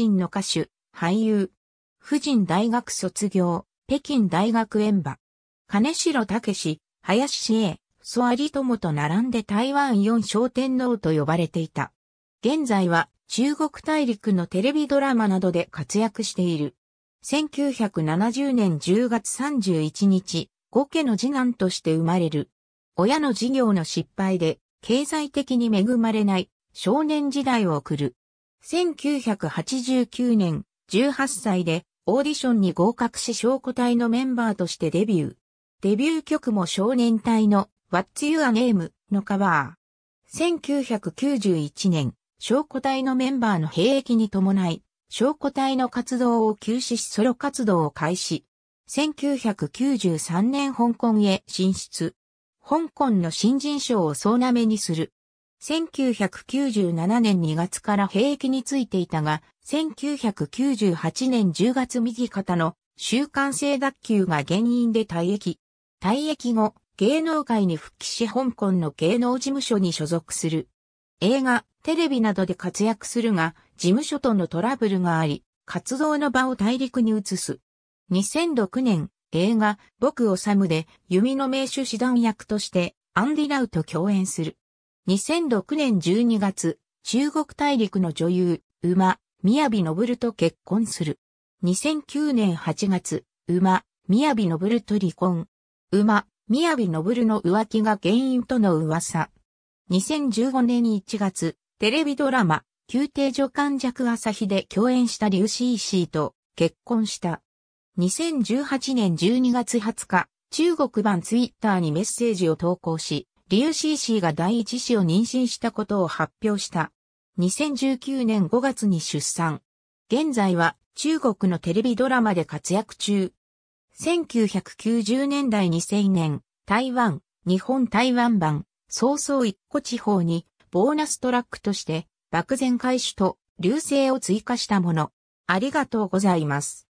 身の歌手、俳優。婦人大学卒業、北京大学演馬。金城武史、林志英、ソアリ友と並んで台湾四小天皇と呼ばれていた。現在は中国大陸のテレビドラマなどで活躍している。1970年10月31日、五家の次男として生まれる。親の事業の失敗で経済的に恵まれない少年時代を送る。1989年、18歳でオーディションに合格し証拠隊のメンバーとしてデビュー。デビュー曲も少年隊の What's Your Name のカバー。1991年、証拠隊のメンバーの兵役に伴い、証拠隊の活動を休止しソロ活動を開始。1993年香港へ進出。香港の新人賞を総なめにする。1997年2月から兵役についていたが、1998年10月右肩の習慣性脱臼が原因で退役。退役後、芸能界に復帰し香港の芸能事務所に所属する。映画、テレビなどで活躍するが、事務所とのトラブルがあり、活動の場を大陸に移す。2006年、映画、僕をサムで、弓の名手師団役として、アンディ・ラウと共演する。2006年12月、中国大陸の女優、馬、宮城信と結婚する。2009年8月、馬、宮城信と離婚。馬、宮城信の浮気が原因との噂。2015年1月、テレビドラマ、宮廷助官弱朝日で共演したリュウシーシーと結婚した。2018年12月20日、中国版ツイッターにメッセージを投稿し、リュシーシーが第一子を妊娠したことを発表した。2019年5月に出産。現在は中国のテレビドラマで活躍中。1990年代2000年、台湾、日本台湾版、早々一個地方にボーナストラックとして、漠然開始と流星を追加したもの。ありがとうございます。